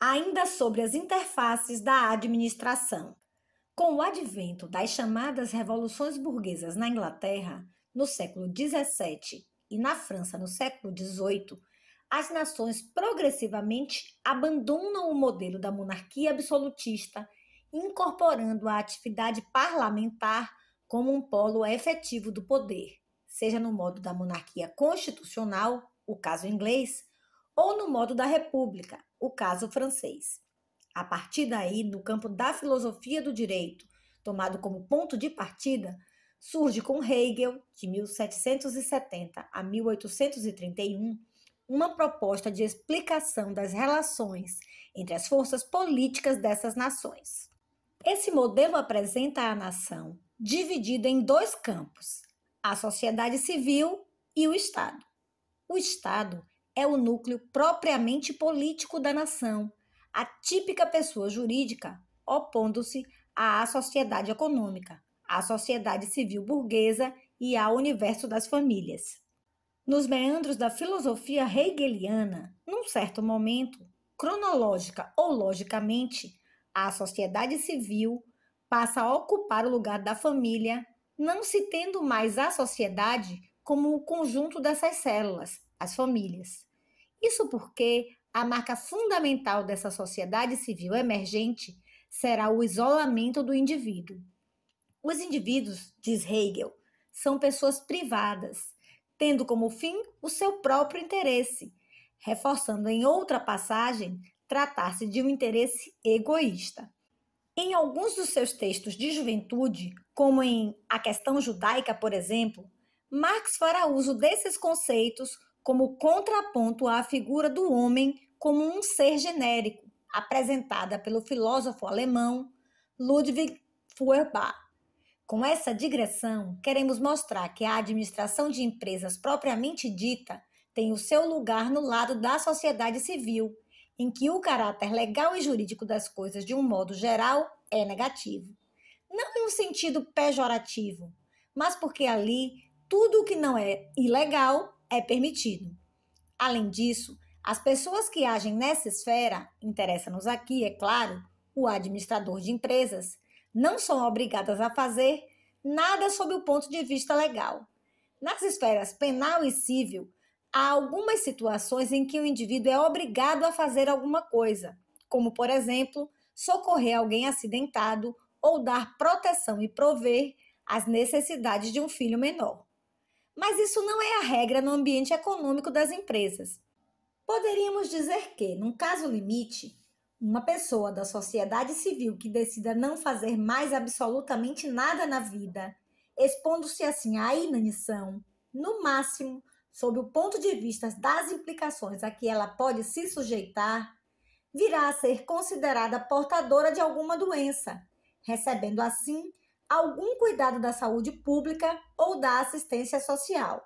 ainda sobre as interfaces da administração. Com o advento das chamadas revoluções burguesas na Inglaterra, no século XVII e na França no século XVIII, as nações progressivamente abandonam o modelo da monarquia absolutista, incorporando a atividade parlamentar como um polo efetivo do poder, seja no modo da monarquia constitucional, o caso inglês, ou no modo da República, o caso francês. A partir daí, no campo da filosofia do direito, tomado como ponto de partida, surge com Hegel, de 1770 a 1831, uma proposta de explicação das relações entre as forças políticas dessas nações. Esse modelo apresenta a nação dividida em dois campos: a sociedade civil e o Estado. O Estado é o núcleo propriamente político da nação, a típica pessoa jurídica opondo-se à sociedade econômica, à sociedade civil burguesa e ao universo das famílias. Nos meandros da filosofia hegeliana, num certo momento, cronológica ou logicamente, a sociedade civil passa a ocupar o lugar da família, não se tendo mais a sociedade como o conjunto dessas células, as famílias. Isso porque a marca fundamental dessa sociedade civil emergente será o isolamento do indivíduo. Os indivíduos, diz Hegel, são pessoas privadas, tendo como fim o seu próprio interesse, reforçando em outra passagem tratar-se de um interesse egoísta. Em alguns dos seus textos de juventude, como em A Questão Judaica, por exemplo, Marx fará uso desses conceitos como contraponto à figura do homem como um ser genérico, apresentada pelo filósofo alemão Ludwig Feuerbach. Com essa digressão, queremos mostrar que a administração de empresas propriamente dita tem o seu lugar no lado da sociedade civil, em que o caráter legal e jurídico das coisas, de um modo geral, é negativo. Não em um sentido pejorativo, mas porque ali tudo o que não é ilegal é permitido. Além disso, as pessoas que agem nessa esfera, interessa-nos aqui, é claro, o administrador de empresas, não são obrigadas a fazer nada sob o ponto de vista legal. Nas esferas penal e civil, há algumas situações em que o indivíduo é obrigado a fazer alguma coisa, como, por exemplo, socorrer alguém acidentado ou dar proteção e prover as necessidades de um filho menor. Mas isso não é a regra no ambiente econômico das empresas. Poderíamos dizer que, num caso limite, uma pessoa da sociedade civil que decida não fazer mais absolutamente nada na vida, expondo-se assim à inanição, no máximo, sob o ponto de vista das implicações a que ela pode se sujeitar, virá a ser considerada portadora de alguma doença, recebendo assim algum cuidado da saúde pública ou da assistência social.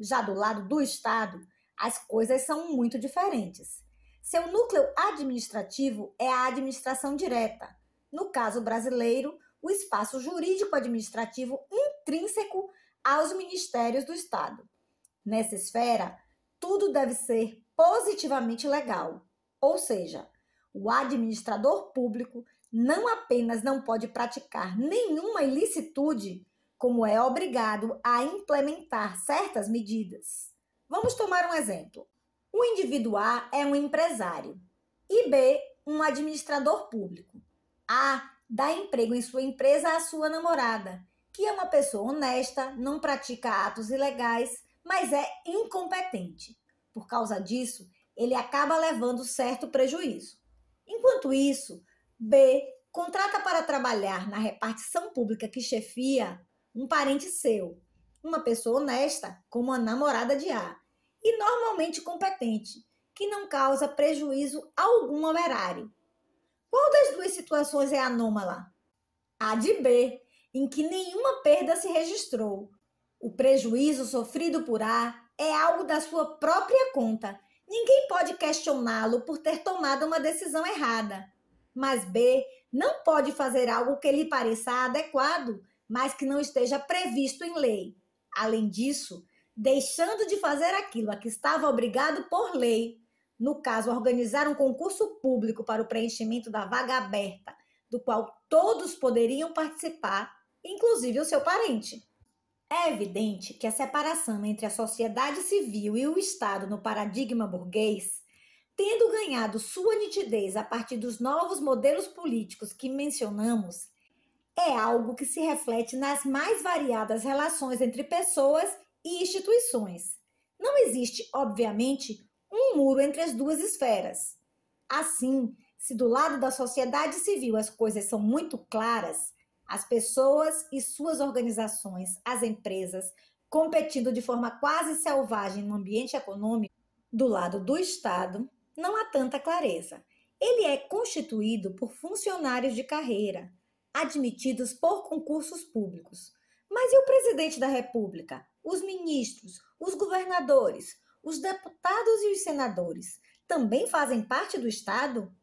Já do lado do Estado, as coisas são muito diferentes. Seu núcleo administrativo é a administração direta. No caso brasileiro, o espaço jurídico-administrativo intrínseco aos ministérios do Estado. Nessa esfera, tudo deve ser positivamente legal, ou seja, o administrador público não apenas não pode praticar nenhuma ilicitude, como é obrigado a implementar certas medidas. Vamos tomar um exemplo. O indivíduo A é um empresário e B, um administrador público. A dá emprego em sua empresa à sua namorada, que é uma pessoa honesta, não pratica atos ilegais, mas é incompetente. Por causa disso, ele acaba levando certo prejuízo. Enquanto isso, B. Contrata para trabalhar na repartição pública que chefia um parente seu, uma pessoa honesta, como a namorada de A, e normalmente competente, que não causa prejuízo algum ao erário. Qual das duas situações é anômala? A de B, em que nenhuma perda se registrou. O prejuízo sofrido por A é algo da sua própria conta. Ninguém pode questioná-lo por ter tomado uma decisão errada mas B não pode fazer algo que lhe pareça adequado, mas que não esteja previsto em lei. Além disso, deixando de fazer aquilo a que estava obrigado por lei, no caso, organizar um concurso público para o preenchimento da vaga aberta, do qual todos poderiam participar, inclusive o seu parente. É evidente que a separação entre a sociedade civil e o Estado no paradigma burguês Tendo ganhado sua nitidez a partir dos novos modelos políticos que mencionamos, é algo que se reflete nas mais variadas relações entre pessoas e instituições. Não existe, obviamente, um muro entre as duas esferas. Assim, se do lado da sociedade civil as coisas são muito claras, as pessoas e suas organizações, as empresas, competindo de forma quase selvagem no ambiente econômico, do lado do Estado, não há tanta clareza. Ele é constituído por funcionários de carreira, admitidos por concursos públicos. Mas e o presidente da República? Os ministros, os governadores, os deputados e os senadores também fazem parte do Estado?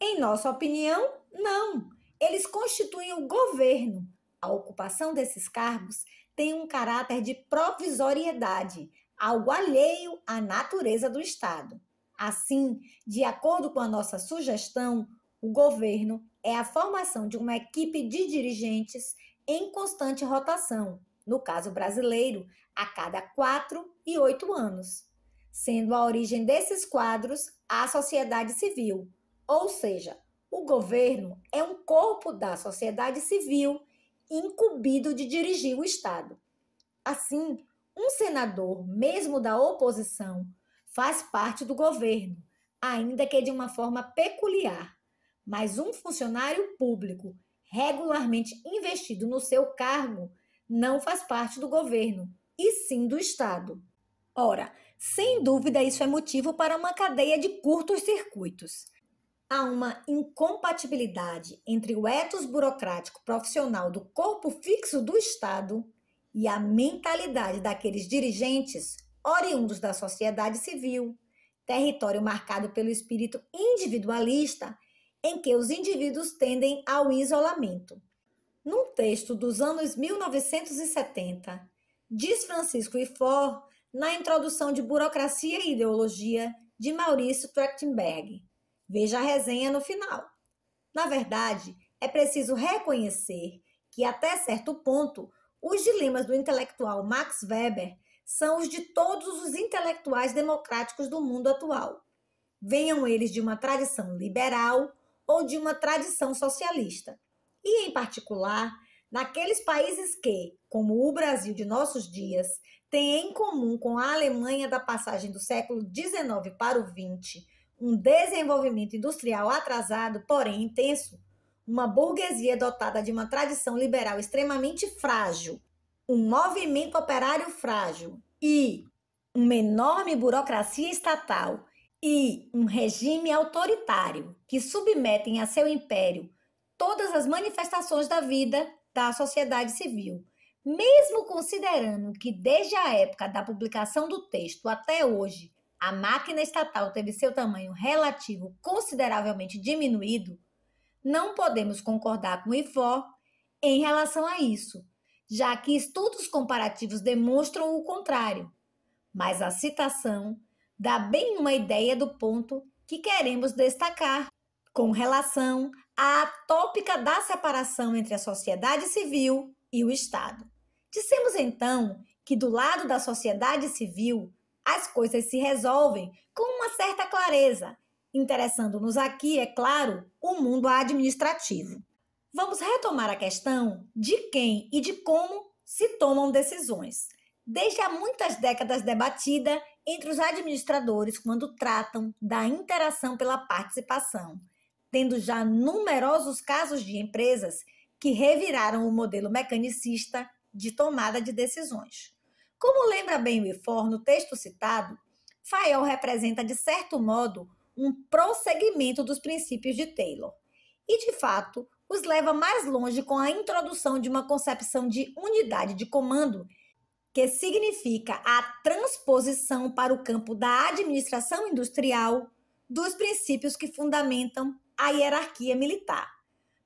Em nossa opinião, não. Eles constituem o governo. A ocupação desses cargos tem um caráter de provisoriedade, algo alheio à natureza do Estado. Assim, de acordo com a nossa sugestão, o governo é a formação de uma equipe de dirigentes em constante rotação, no caso brasileiro, a cada quatro e oito anos, sendo a origem desses quadros a sociedade civil, ou seja, o governo é um corpo da sociedade civil incumbido de dirigir o Estado. Assim, um senador, mesmo da oposição, faz parte do governo, ainda que de uma forma peculiar. Mas um funcionário público regularmente investido no seu cargo não faz parte do governo, e sim do Estado. Ora, sem dúvida, isso é motivo para uma cadeia de curtos circuitos. Há uma incompatibilidade entre o etos burocrático profissional do corpo fixo do Estado e a mentalidade daqueles dirigentes oriundos da sociedade civil, território marcado pelo espírito individualista, em que os indivíduos tendem ao isolamento. Num texto dos anos 1970, diz Francisco Ifor na introdução de Burocracia e Ideologia de Maurício Trachtenberg. Veja a resenha no final. Na verdade, é preciso reconhecer que, até certo ponto, os dilemas do intelectual Max Weber são os de todos os intelectuais democráticos do mundo atual, venham eles de uma tradição liberal ou de uma tradição socialista. E, em particular, naqueles países que, como o Brasil de nossos dias, têm em comum com a Alemanha da passagem do século XIX para o XX um desenvolvimento industrial atrasado, porém intenso, uma burguesia dotada de uma tradição liberal extremamente frágil um movimento operário frágil e uma enorme burocracia estatal e um regime autoritário que submetem a seu império todas as manifestações da vida da sociedade civil. Mesmo considerando que desde a época da publicação do texto até hoje, a máquina estatal teve seu tamanho relativo consideravelmente diminuído, não podemos concordar com Ivó em relação a isso já que estudos comparativos demonstram o contrário. Mas a citação dá bem uma ideia do ponto que queremos destacar com relação à tópica da separação entre a sociedade civil e o Estado. Dissemos então que do lado da sociedade civil as coisas se resolvem com uma certa clareza, interessando-nos aqui, é claro, o mundo administrativo. Vamos retomar a questão de quem e de como se tomam decisões. Desde há muitas décadas debatida entre os administradores quando tratam da interação pela participação, tendo já numerosos casos de empresas que reviraram o modelo mecanicista de tomada de decisões. Como lembra bem o IFOR no texto citado, Fayol representa, de certo modo, um prosseguimento dos princípios de Taylor. E, de fato, os leva mais longe com a introdução de uma concepção de unidade de comando, que significa a transposição para o campo da administração industrial dos princípios que fundamentam a hierarquia militar.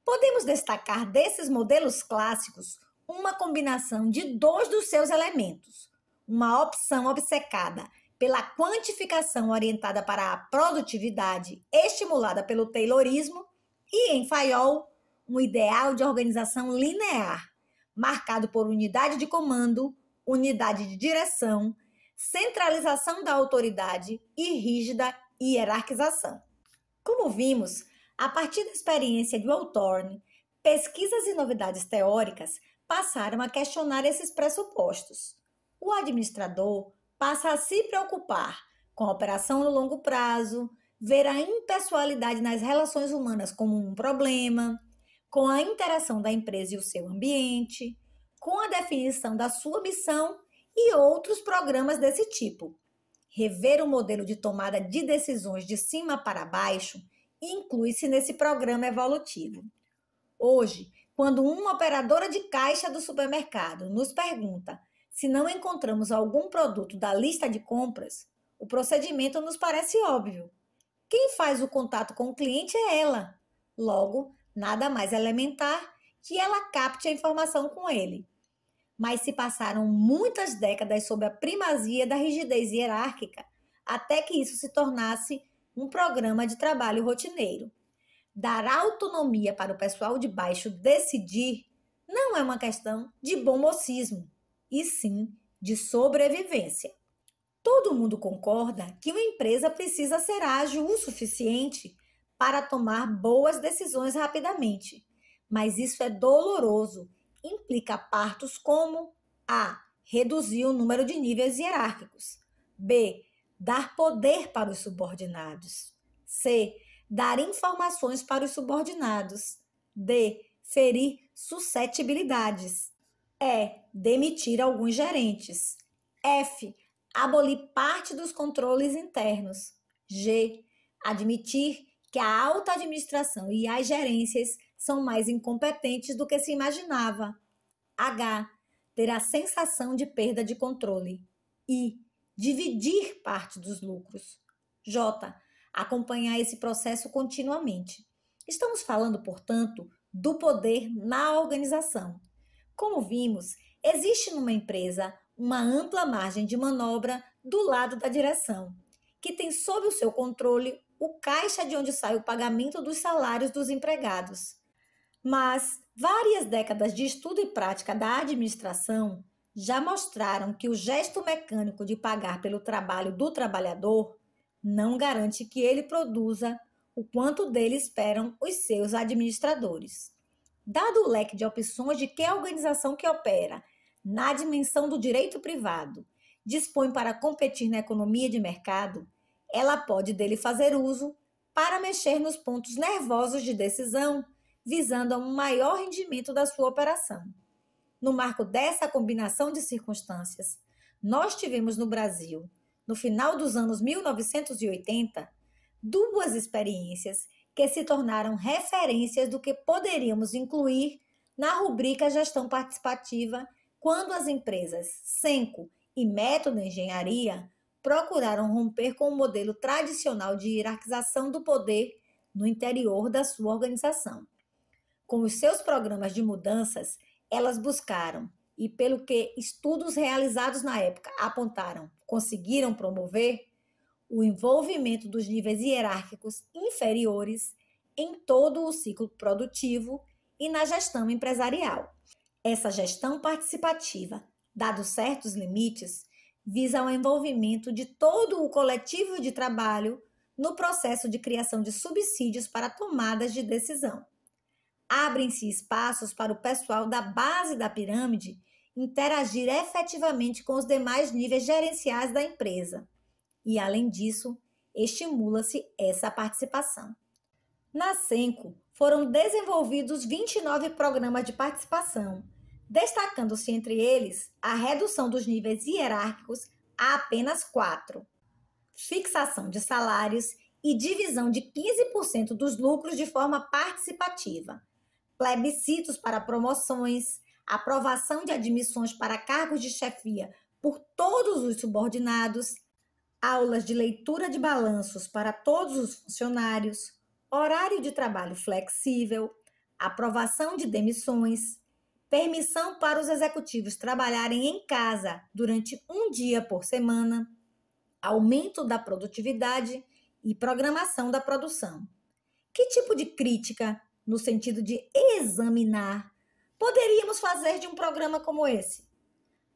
Podemos destacar desses modelos clássicos uma combinação de dois dos seus elementos, uma opção obcecada pela quantificação orientada para a produtividade, estimulada pelo Taylorismo, e em Fayol, um ideal de organização linear, marcado por unidade de comando, unidade de direção, centralização da autoridade e rígida hierarquização. Como vimos, a partir da experiência de Hawthorne, pesquisas e novidades teóricas passaram a questionar esses pressupostos. O administrador passa a se preocupar com a operação no longo prazo, ver a impessoalidade nas relações humanas como um problema, com a interação da empresa e o seu ambiente, com a definição da sua missão e outros programas desse tipo. Rever o modelo de tomada de decisões de cima para baixo inclui-se nesse programa evolutivo. Hoje, quando uma operadora de caixa do supermercado nos pergunta se não encontramos algum produto da lista de compras, o procedimento nos parece óbvio. Quem faz o contato com o cliente é ela. Logo, nada mais elementar que ela capte a informação com ele. Mas se passaram muitas décadas sob a primazia da rigidez hierárquica, até que isso se tornasse um programa de trabalho rotineiro. Dar autonomia para o pessoal de baixo decidir não é uma questão de bom mocismo, e sim de sobrevivência. Todo mundo concorda que uma empresa precisa ser ágil o suficiente para tomar boas decisões rapidamente. Mas isso é doloroso. Implica partos como a. Reduzir o número de níveis hierárquicos. B. Dar poder para os subordinados. C. Dar informações para os subordinados. D. Ferir suscetibilidades. E. Demitir alguns gerentes. F. Abolir parte dos controles internos. G. Admitir que a alta administração e as gerências são mais incompetentes do que se imaginava. H. Ter a sensação de perda de controle. I. Dividir parte dos lucros. J. Acompanhar esse processo continuamente. Estamos falando, portanto, do poder na organização. Como vimos, existe numa empresa uma ampla margem de manobra do lado da direção, que tem sob o seu controle o caixa de onde sai o pagamento dos salários dos empregados. Mas várias décadas de estudo e prática da administração já mostraram que o gesto mecânico de pagar pelo trabalho do trabalhador não garante que ele produza o quanto dele esperam os seus administradores. Dado o leque de opções de que a organização que opera na dimensão do direito privado dispõe para competir na economia de mercado, ela pode dele fazer uso para mexer nos pontos nervosos de decisão, visando a um maior rendimento da sua operação. No marco dessa combinação de circunstâncias, nós tivemos no Brasil, no final dos anos 1980, duas experiências que se tornaram referências do que poderíamos incluir na rubrica Gestão Participativa quando as empresas Senco e Método Engenharia procuraram romper com o modelo tradicional de hierarquização do poder no interior da sua organização. Com os seus programas de mudanças, elas buscaram, e pelo que estudos realizados na época apontaram, conseguiram promover o envolvimento dos níveis hierárquicos inferiores em todo o ciclo produtivo e na gestão empresarial. Essa gestão participativa, dados certos limites, visa o envolvimento de todo o coletivo de trabalho no processo de criação de subsídios para tomadas de decisão. Abrem-se espaços para o pessoal da base da pirâmide interagir efetivamente com os demais níveis gerenciais da empresa. E, além disso, estimula-se essa participação. Na SENCO, foram desenvolvidos 29 programas de participação, destacando-se entre eles a redução dos níveis hierárquicos a apenas quatro, fixação de salários e divisão de 15% dos lucros de forma participativa, plebiscitos para promoções, aprovação de admissões para cargos de chefia por todos os subordinados, aulas de leitura de balanços para todos os funcionários, horário de trabalho flexível, aprovação de demissões, permissão para os executivos trabalharem em casa durante um dia por semana, aumento da produtividade e programação da produção. Que tipo de crítica, no sentido de examinar, poderíamos fazer de um programa como esse?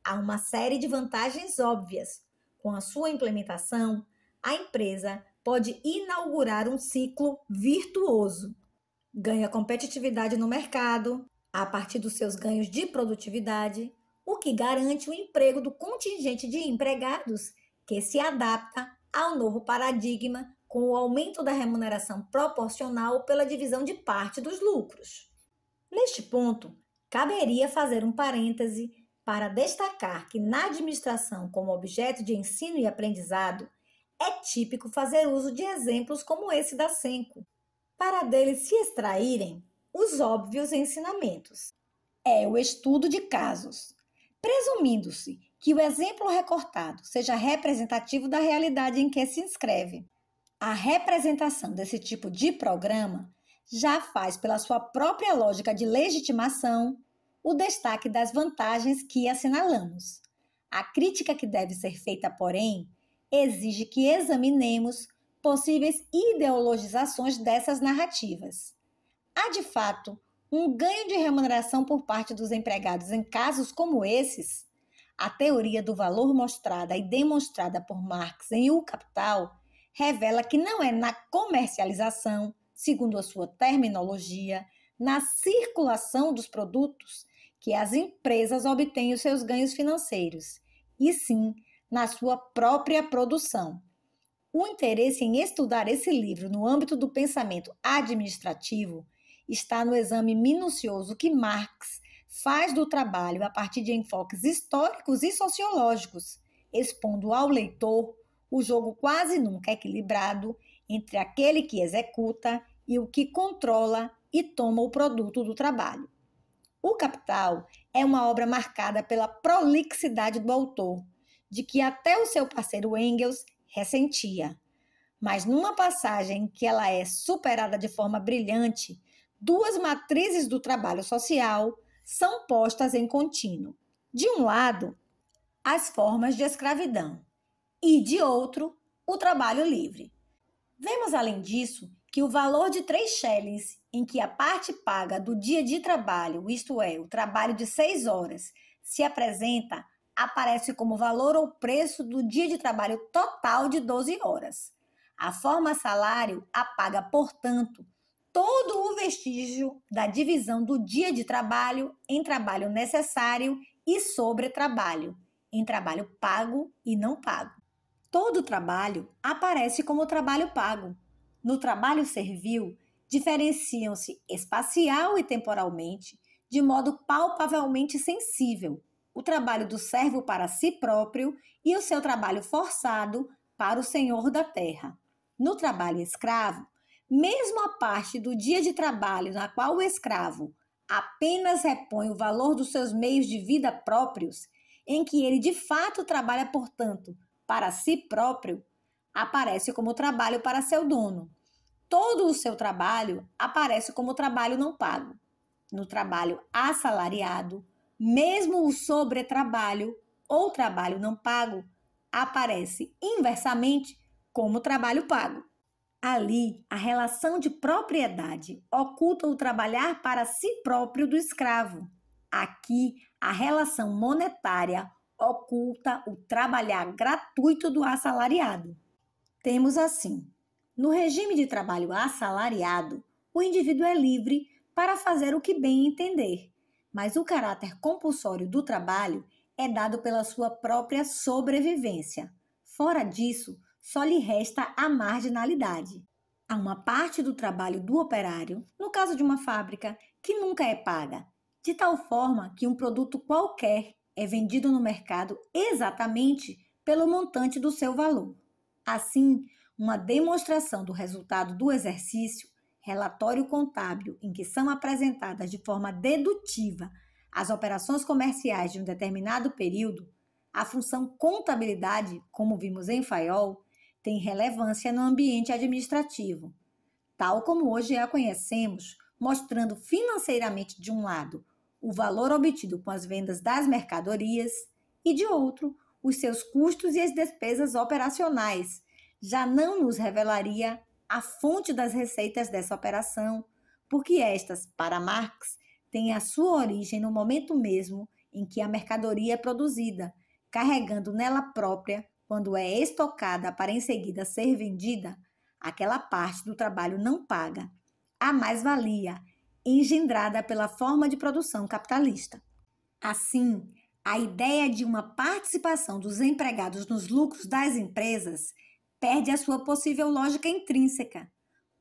Há uma série de vantagens óbvias. Com a sua implementação, a empresa pode inaugurar um ciclo virtuoso. Ganha competitividade no mercado, a partir dos seus ganhos de produtividade, o que garante o emprego do contingente de empregados que se adapta ao novo paradigma com o aumento da remuneração proporcional pela divisão de parte dos lucros. Neste ponto, caberia fazer um parêntese para destacar que na administração como objeto de ensino e aprendizado, é típico fazer uso de exemplos como esse da Senco, para deles se extraírem os óbvios ensinamentos. É o estudo de casos. Presumindo-se que o exemplo recortado seja representativo da realidade em que se inscreve, a representação desse tipo de programa já faz, pela sua própria lógica de legitimação, o destaque das vantagens que assinalamos. A crítica que deve ser feita, porém, exige que examinemos possíveis ideologizações dessas narrativas. Há de fato um ganho de remuneração por parte dos empregados em casos como esses? A teoria do valor mostrada e demonstrada por Marx em O Capital revela que não é na comercialização, segundo a sua terminologia, na circulação dos produtos que as empresas obtêm os seus ganhos financeiros, e sim na sua própria produção. O interesse em estudar esse livro no âmbito do pensamento administrativo está no exame minucioso que Marx faz do trabalho a partir de enfoques históricos e sociológicos, expondo ao leitor o jogo quase nunca equilibrado entre aquele que executa e o que controla e toma o produto do trabalho. O Capital é uma obra marcada pela prolixidade do autor, de que até o seu parceiro Engels ressentia. Mas numa passagem que ela é superada de forma brilhante duas matrizes do trabalho social são postas em contínuo. De um lado, as formas de escravidão e de outro, o trabalho livre. Vemos além disso que o valor de 3 shillings, em que a parte paga do dia de trabalho, isto é, o trabalho de 6 horas, se apresenta, aparece como valor ou preço do dia de trabalho total de 12 horas. A forma salário apaga, portanto, todo o vestígio da divisão do dia de trabalho em trabalho necessário e sobretrabalho, em trabalho pago e não pago. Todo trabalho aparece como trabalho pago. No trabalho servil, diferenciam-se espacial e temporalmente, de modo palpavelmente sensível, o trabalho do servo para si próprio e o seu trabalho forçado para o senhor da terra. No trabalho escravo, mesmo a parte do dia de trabalho na qual o escravo apenas repõe o valor dos seus meios de vida próprios, em que ele de fato trabalha, portanto, para si próprio, aparece como trabalho para seu dono. Todo o seu trabalho aparece como trabalho não pago. No trabalho assalariado, mesmo o sobretrabalho ou trabalho não pago aparece inversamente como trabalho pago. Ali, a relação de propriedade oculta o trabalhar para si próprio do escravo. Aqui, a relação monetária oculta o trabalhar gratuito do assalariado. Temos assim: no regime de trabalho assalariado, o indivíduo é livre para fazer o que bem entender, mas o caráter compulsório do trabalho é dado pela sua própria sobrevivência. Fora disso, só lhe resta a marginalidade. Há uma parte do trabalho do operário, no caso de uma fábrica, que nunca é paga, de tal forma que um produto qualquer é vendido no mercado exatamente pelo montante do seu valor. Assim, uma demonstração do resultado do exercício, relatório contábil em que são apresentadas de forma dedutiva as operações comerciais de um determinado período, a função contabilidade, como vimos em Fayol, tem relevância no ambiente administrativo, tal como hoje a conhecemos, mostrando financeiramente, de um lado, o valor obtido com as vendas das mercadorias e, de outro, os seus custos e as despesas operacionais. Já não nos revelaria a fonte das receitas dessa operação, porque estas, para Marx, têm a sua origem no momento mesmo em que a mercadoria é produzida, carregando nela própria quando é estocada para em seguida ser vendida, aquela parte do trabalho não paga a mais-valia engendrada pela forma de produção capitalista. Assim, a ideia de uma participação dos empregados nos lucros das empresas perde a sua possível lógica intrínseca.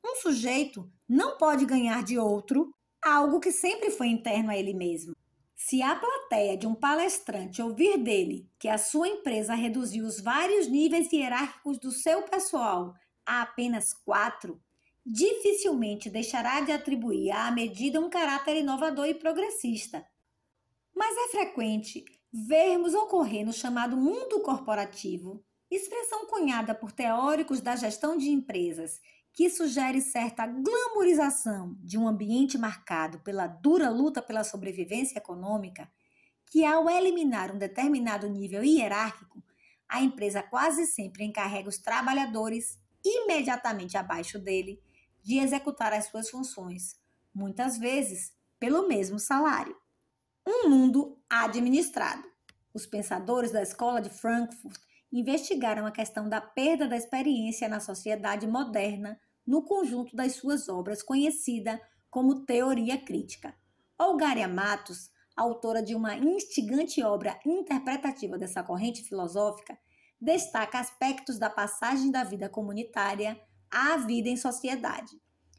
Um sujeito não pode ganhar de outro algo que sempre foi interno a ele mesmo. Se a plateia de um palestrante ouvir dele que a sua empresa reduziu os vários níveis hierárquicos do seu pessoal a apenas quatro, dificilmente deixará de atribuir à medida um caráter inovador e progressista. Mas é frequente vermos ocorrer no chamado mundo corporativo, expressão cunhada por teóricos da gestão de empresas que sugere certa glamorização de um ambiente marcado pela dura luta pela sobrevivência econômica, que ao eliminar um determinado nível hierárquico, a empresa quase sempre encarrega os trabalhadores imediatamente abaixo dele de executar as suas funções, muitas vezes pelo mesmo salário. Um mundo administrado. Os pensadores da escola de Frankfurt investigaram a questão da perda da experiência na sociedade moderna no conjunto das suas obras conhecida como teoria crítica. Olgária Matos, autora de uma instigante obra interpretativa dessa corrente filosófica, destaca aspectos da passagem da vida comunitária à vida em sociedade.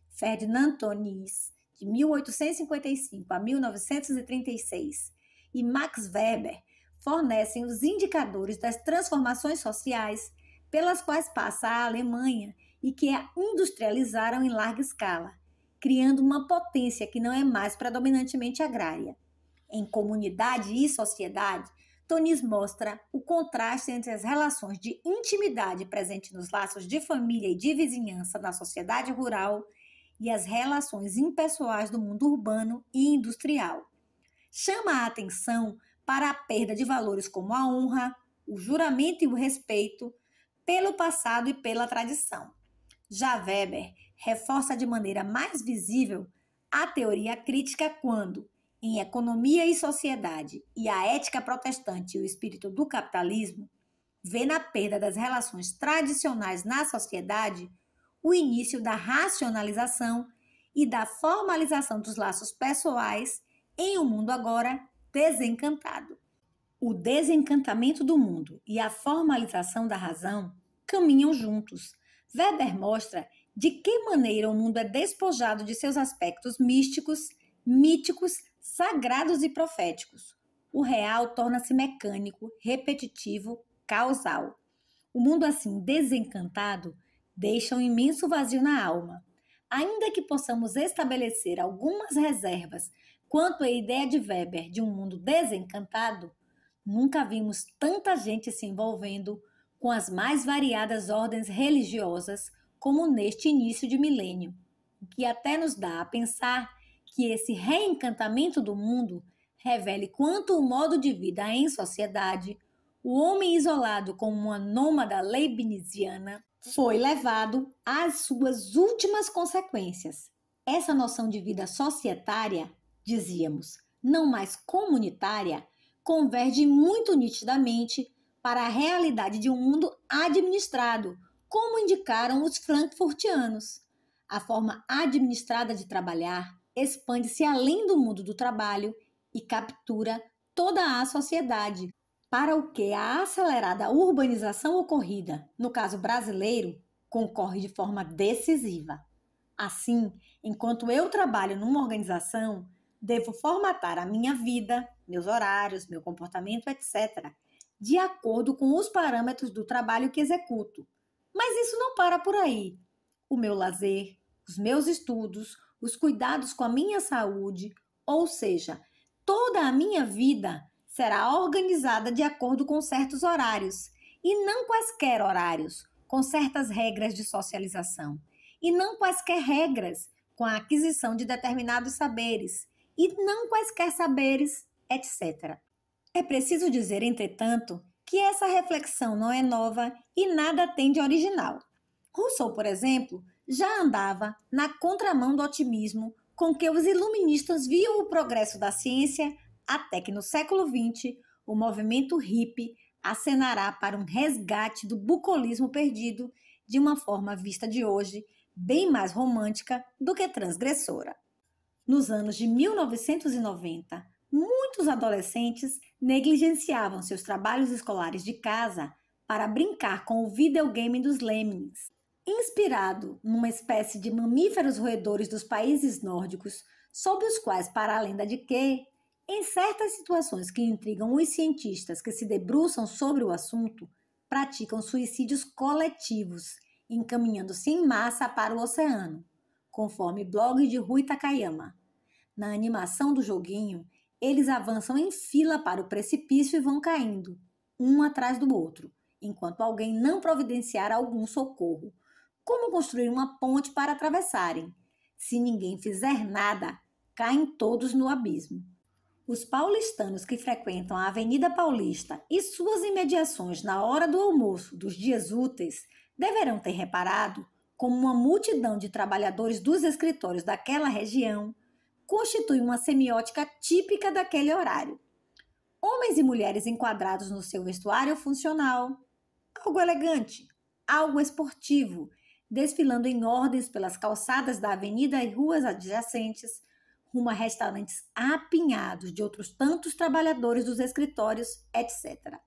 Ferdinand Tonis, de 1855 a 1936, e Max Weber, fornecem os indicadores das transformações sociais pelas quais passa a Alemanha e que a industrializaram em larga escala, criando uma potência que não é mais predominantemente agrária. Em Comunidade e Sociedade, Tonis mostra o contraste entre as relações de intimidade presente nos laços de família e de vizinhança na sociedade rural e as relações impessoais do mundo urbano e industrial. Chama a atenção para a perda de valores como a honra, o juramento e o respeito pelo passado e pela tradição. Já Weber reforça de maneira mais visível a teoria crítica quando, em Economia e Sociedade e a Ética Protestante e o Espírito do Capitalismo, vê na perda das relações tradicionais na sociedade o início da racionalização e da formalização dos laços pessoais em um mundo agora desencantado. O desencantamento do mundo e a formalização da razão caminham juntos. Weber mostra de que maneira o mundo é despojado de seus aspectos místicos, míticos, sagrados e proféticos. O real torna-se mecânico, repetitivo, causal. O mundo assim desencantado deixa um imenso vazio na alma. Ainda que possamos estabelecer algumas reservas Quanto à ideia de Weber de um mundo desencantado, nunca vimos tanta gente se envolvendo com as mais variadas ordens religiosas como neste início de milênio, o que até nos dá a pensar que esse reencantamento do mundo revele quanto o modo de vida em sociedade, o homem isolado como uma nômada leibniziana, foi levado às suas últimas consequências. Essa noção de vida societária dizíamos, não mais comunitária, converge muito nitidamente para a realidade de um mundo administrado, como indicaram os frankfurtianos. A forma administrada de trabalhar expande-se além do mundo do trabalho e captura toda a sociedade, para o que a acelerada urbanização ocorrida, no caso brasileiro, concorre de forma decisiva. Assim, enquanto eu trabalho numa organização, Devo formatar a minha vida, meus horários, meu comportamento, etc., de acordo com os parâmetros do trabalho que executo. Mas isso não para por aí. O meu lazer, os meus estudos, os cuidados com a minha saúde, ou seja, toda a minha vida será organizada de acordo com certos horários, e não quaisquer horários, com certas regras de socialização, e não quaisquer regras com a aquisição de determinados saberes, e não quaisquer saberes, etc. É preciso dizer, entretanto, que essa reflexão não é nova e nada tem de original. Rousseau, por exemplo, já andava na contramão do otimismo com que os iluministas viam o progresso da ciência, até que no século XX o movimento hippie acenará para um resgate do bucolismo perdido de uma forma vista de hoje bem mais romântica do que transgressora. Nos anos de 1990, muitos adolescentes negligenciavam seus trabalhos escolares de casa para brincar com o videogame dos Lemmings. Inspirado numa espécie de mamíferos roedores dos países nórdicos, sobre os quais para a lenda de que, em certas situações que intrigam os cientistas que se debruçam sobre o assunto, praticam suicídios coletivos, encaminhando-se em massa para o oceano conforme blog de Rui Takayama. Na animação do joguinho, eles avançam em fila para o precipício e vão caindo, um atrás do outro, enquanto alguém não providenciar algum socorro. Como construir uma ponte para atravessarem? Se ninguém fizer nada, caem todos no abismo. Os paulistanos que frequentam a Avenida Paulista e suas imediações na hora do almoço dos dias úteis deverão ter reparado como uma multidão de trabalhadores dos escritórios daquela região, constitui uma semiótica típica daquele horário. Homens e mulheres enquadrados no seu vestuário funcional, algo elegante, algo esportivo, desfilando em ordens pelas calçadas da avenida e ruas adjacentes, rumo a restaurantes apinhados de outros tantos trabalhadores dos escritórios, etc.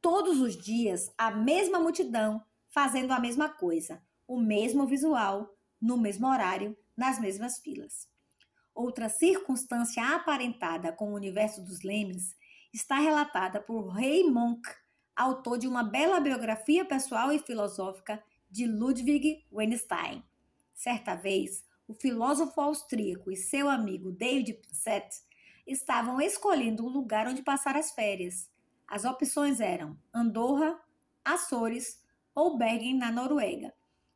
Todos os dias, a mesma multidão fazendo a mesma coisa, o mesmo visual, no mesmo horário, nas mesmas filas. Outra circunstância aparentada com o universo dos Lemmings está relatada por Ray Monk, autor de uma bela biografia pessoal e filosófica de Ludwig Wittgenstein. Certa vez, o filósofo austríaco e seu amigo David Pinsett estavam escolhendo um lugar onde passar as férias. As opções eram Andorra, Açores ou Bergen, na Noruega.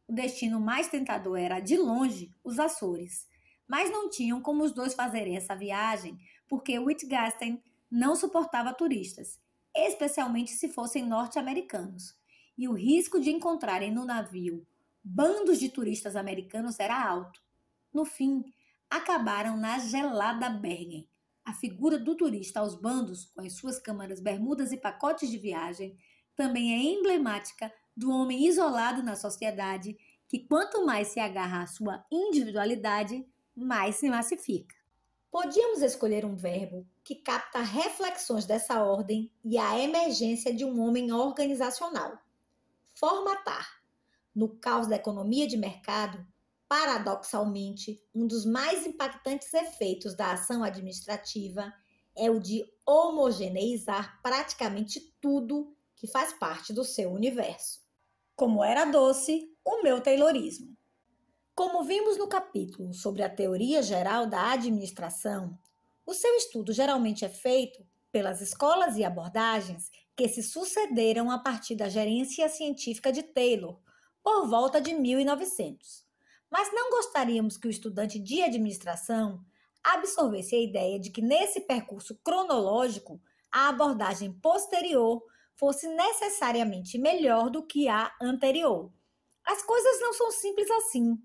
O destino mais tentador era, de longe, os Açores. Mas não tinham como os dois fazerem essa viagem, porque Whitgasten não suportava turistas, especialmente se fossem norte-americanos. E o risco de encontrarem no navio bandos de turistas americanos era alto. No fim, acabaram na gelada Bergen. A figura do turista aos bandos, com as suas câmaras bermudas e pacotes de viagem, também é emblemática do homem isolado na sociedade que quanto mais se agarra à sua individualidade, mais se massifica. Podíamos escolher um verbo que capta reflexões dessa ordem e a emergência de um homem organizacional. Formatar. No caos da economia de mercado, paradoxalmente, um dos mais impactantes efeitos da ação administrativa é o de homogeneizar praticamente tudo que faz parte do seu universo como era doce o meu taylorismo. Como vimos no capítulo sobre a teoria geral da administração, o seu estudo geralmente é feito pelas escolas e abordagens que se sucederam a partir da gerência científica de Taylor, por volta de 1900. Mas não gostaríamos que o estudante de administração absorvesse a ideia de que nesse percurso cronológico a abordagem posterior fosse necessariamente melhor do que a anterior. As coisas não são simples assim.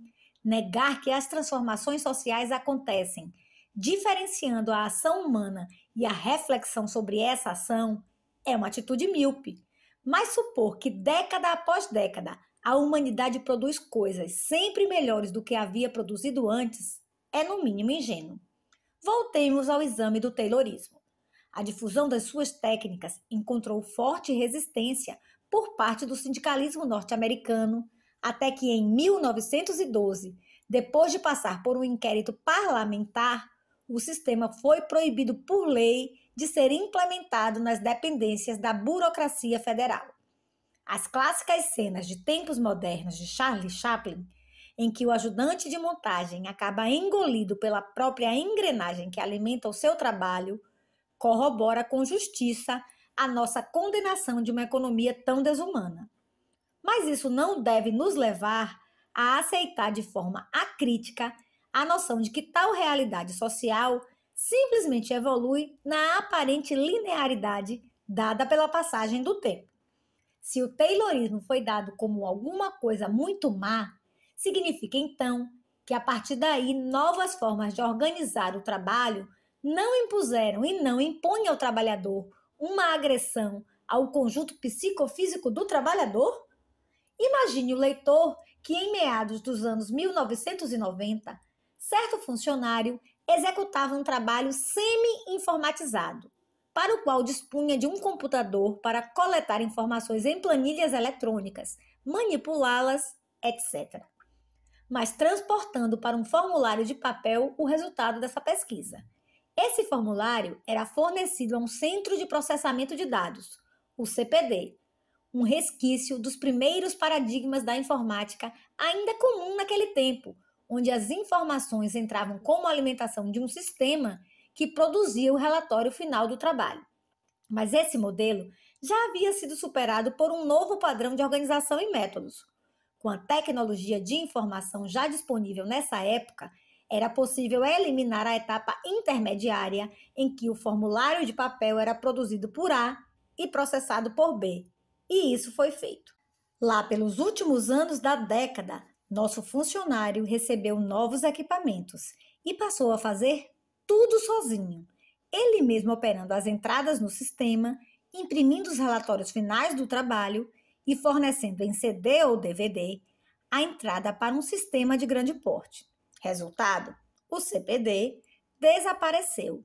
Negar que as transformações sociais acontecem, diferenciando a ação humana e a reflexão sobre essa ação, é uma atitude míope. Mas supor que década após década a humanidade produz coisas sempre melhores do que havia produzido antes é, no mínimo, ingênuo. Voltemos ao exame do Taylorismo. A difusão das suas técnicas encontrou forte resistência por parte do sindicalismo norte-americano, até que em 1912, depois de passar por um inquérito parlamentar, o sistema foi proibido por lei de ser implementado nas dependências da burocracia federal. As clássicas cenas de tempos modernos de Charlie Chaplin, em que o ajudante de montagem acaba engolido pela própria engrenagem que alimenta o seu trabalho, corrobora com justiça a nossa condenação de uma economia tão desumana. Mas isso não deve nos levar a aceitar de forma acrítica a noção de que tal realidade social simplesmente evolui na aparente linearidade dada pela passagem do tempo. Se o Taylorismo foi dado como alguma coisa muito má, significa então que a partir daí novas formas de organizar o trabalho não impuseram e não impõem ao trabalhador uma agressão ao conjunto psicofísico do trabalhador? Imagine o leitor que, em meados dos anos 1990, certo funcionário executava um trabalho semi-informatizado, para o qual dispunha de um computador para coletar informações em planilhas eletrônicas, manipulá-las, etc. Mas transportando para um formulário de papel o resultado dessa pesquisa esse formulário era fornecido a um Centro de Processamento de Dados, o CPD, um resquício dos primeiros paradigmas da informática, ainda comum naquele tempo, onde as informações entravam como alimentação de um sistema que produzia o relatório final do trabalho. Mas esse modelo já havia sido superado por um novo padrão de organização e métodos. Com a tecnologia de informação já disponível nessa época era possível eliminar a etapa intermediária em que o formulário de papel era produzido por A e processado por B. E isso foi feito. Lá pelos últimos anos da década, nosso funcionário recebeu novos equipamentos e passou a fazer tudo sozinho, ele mesmo operando as entradas no sistema, imprimindo os relatórios finais do trabalho e fornecendo em CD ou DVD a entrada para um sistema de grande porte. Resultado: o CPD desapareceu.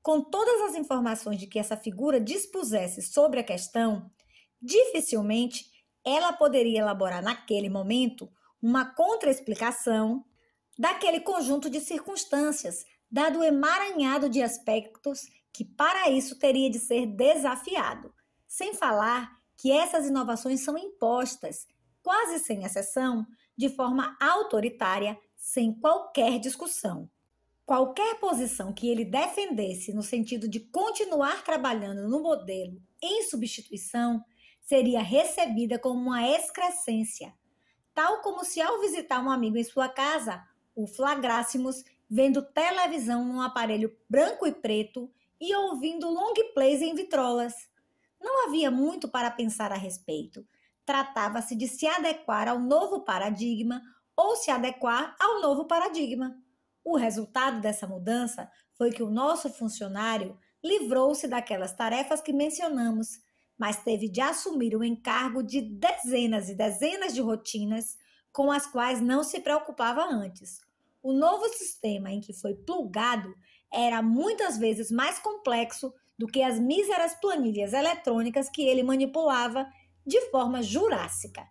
Com todas as informações de que essa figura dispusesse sobre a questão, dificilmente ela poderia elaborar naquele momento uma contraexplicação daquele conjunto de circunstâncias, dado o emaranhado de aspectos que para isso teria de ser desafiado. Sem falar que essas inovações são impostas, quase sem exceção, de forma autoritária sem qualquer discussão. Qualquer posição que ele defendesse no sentido de continuar trabalhando no modelo em substituição seria recebida como uma excrescência, tal como se ao visitar um amigo em sua casa o flagrássemos vendo televisão num aparelho branco e preto e ouvindo long plays em vitrolas. Não havia muito para pensar a respeito. Tratava-se de se adequar ao novo paradigma ou se adequar ao novo paradigma. O resultado dessa mudança foi que o nosso funcionário livrou-se daquelas tarefas que mencionamos, mas teve de assumir o encargo de dezenas e dezenas de rotinas com as quais não se preocupava antes. O novo sistema em que foi plugado era muitas vezes mais complexo do que as míseras planilhas eletrônicas que ele manipulava de forma jurássica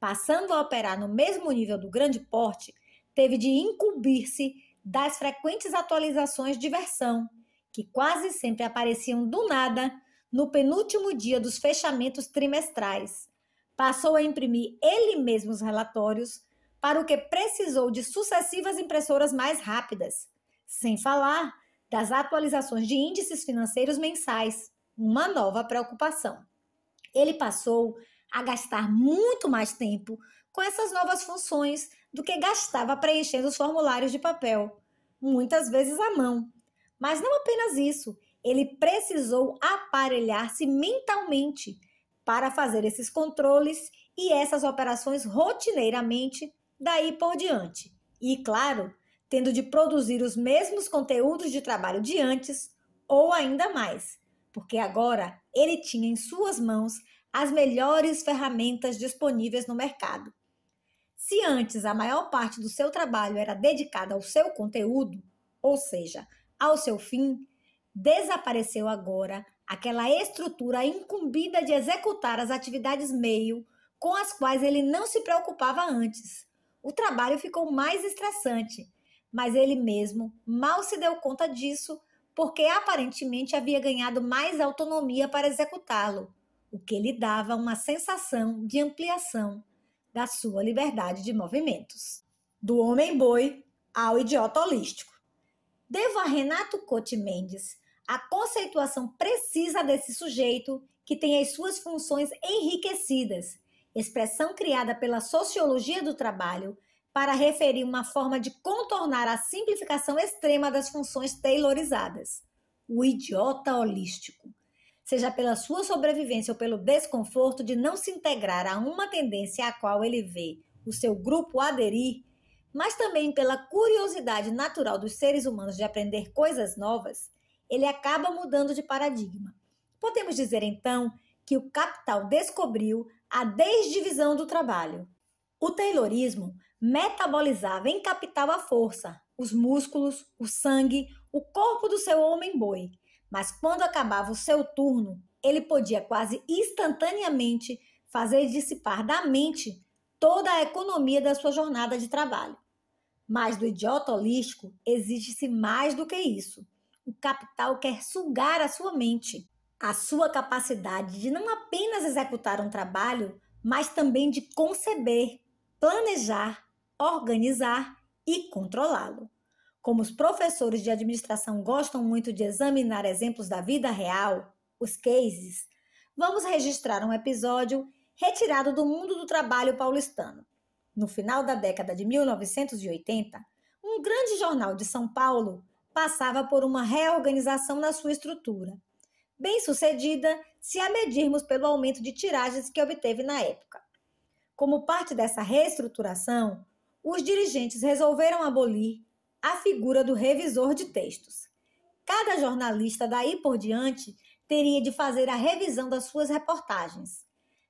passando a operar no mesmo nível do grande porte, teve de incumbir-se das frequentes atualizações de versão, que quase sempre apareciam do nada no penúltimo dia dos fechamentos trimestrais. Passou a imprimir ele mesmo os relatórios, para o que precisou de sucessivas impressoras mais rápidas, sem falar das atualizações de índices financeiros mensais, uma nova preocupação. Ele passou a gastar muito mais tempo com essas novas funções do que gastava preenchendo os formulários de papel, muitas vezes à mão. Mas não apenas isso, ele precisou aparelhar-se mentalmente para fazer esses controles e essas operações rotineiramente daí por diante. E claro, tendo de produzir os mesmos conteúdos de trabalho de antes ou ainda mais, porque agora ele tinha em suas mãos as melhores ferramentas disponíveis no mercado. Se antes a maior parte do seu trabalho era dedicada ao seu conteúdo, ou seja, ao seu fim, desapareceu agora aquela estrutura incumbida de executar as atividades meio com as quais ele não se preocupava antes. O trabalho ficou mais estressante, mas ele mesmo mal se deu conta disso porque aparentemente havia ganhado mais autonomia para executá-lo o que lhe dava uma sensação de ampliação da sua liberdade de movimentos. Do homem-boi ao idiota holístico. Devo a Renato Cote Mendes a conceituação precisa desse sujeito que tem as suas funções enriquecidas, expressão criada pela sociologia do trabalho para referir uma forma de contornar a simplificação extrema das funções taylorizadas. O idiota holístico seja pela sua sobrevivência ou pelo desconforto de não se integrar a uma tendência à qual ele vê o seu grupo aderir, mas também pela curiosidade natural dos seres humanos de aprender coisas novas, ele acaba mudando de paradigma. Podemos dizer então que o Capital descobriu a desdivisão do trabalho. O Taylorismo metabolizava em capital a força, os músculos, o sangue, o corpo do seu homem-boi, mas quando acabava o seu turno, ele podia quase instantaneamente fazer dissipar da mente toda a economia da sua jornada de trabalho. Mas do idiota holístico exige-se mais do que isso. O capital quer sugar a sua mente, a sua capacidade de não apenas executar um trabalho, mas também de conceber, planejar, organizar e controlá-lo. Como os professores de administração gostam muito de examinar exemplos da vida real, os cases, vamos registrar um episódio retirado do mundo do trabalho paulistano. No final da década de 1980, um grande jornal de São Paulo passava por uma reorganização na sua estrutura, bem sucedida se a medirmos pelo aumento de tiragens que obteve na época. Como parte dessa reestruturação, os dirigentes resolveram abolir a figura do revisor de textos. Cada jornalista daí por diante teria de fazer a revisão das suas reportagens.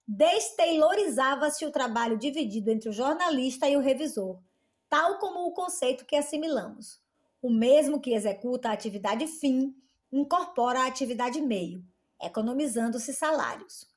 Desteilorizava-se o trabalho dividido entre o jornalista e o revisor, tal como o conceito que assimilamos. O mesmo que executa a atividade fim incorpora a atividade meio, economizando-se salários.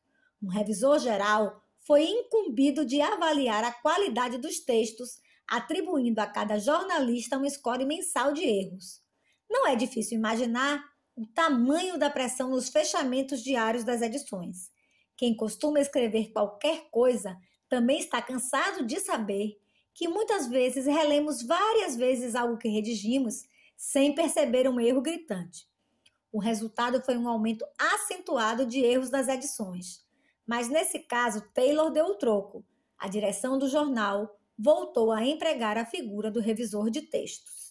Um revisor geral foi incumbido de avaliar a qualidade dos textos atribuindo a cada jornalista um score mensal de erros. Não é difícil imaginar o tamanho da pressão nos fechamentos diários das edições. Quem costuma escrever qualquer coisa também está cansado de saber que muitas vezes relemos várias vezes algo que redigimos sem perceber um erro gritante. O resultado foi um aumento acentuado de erros nas edições. Mas nesse caso, Taylor deu o troco. A direção do jornal voltou a empregar a figura do revisor de textos.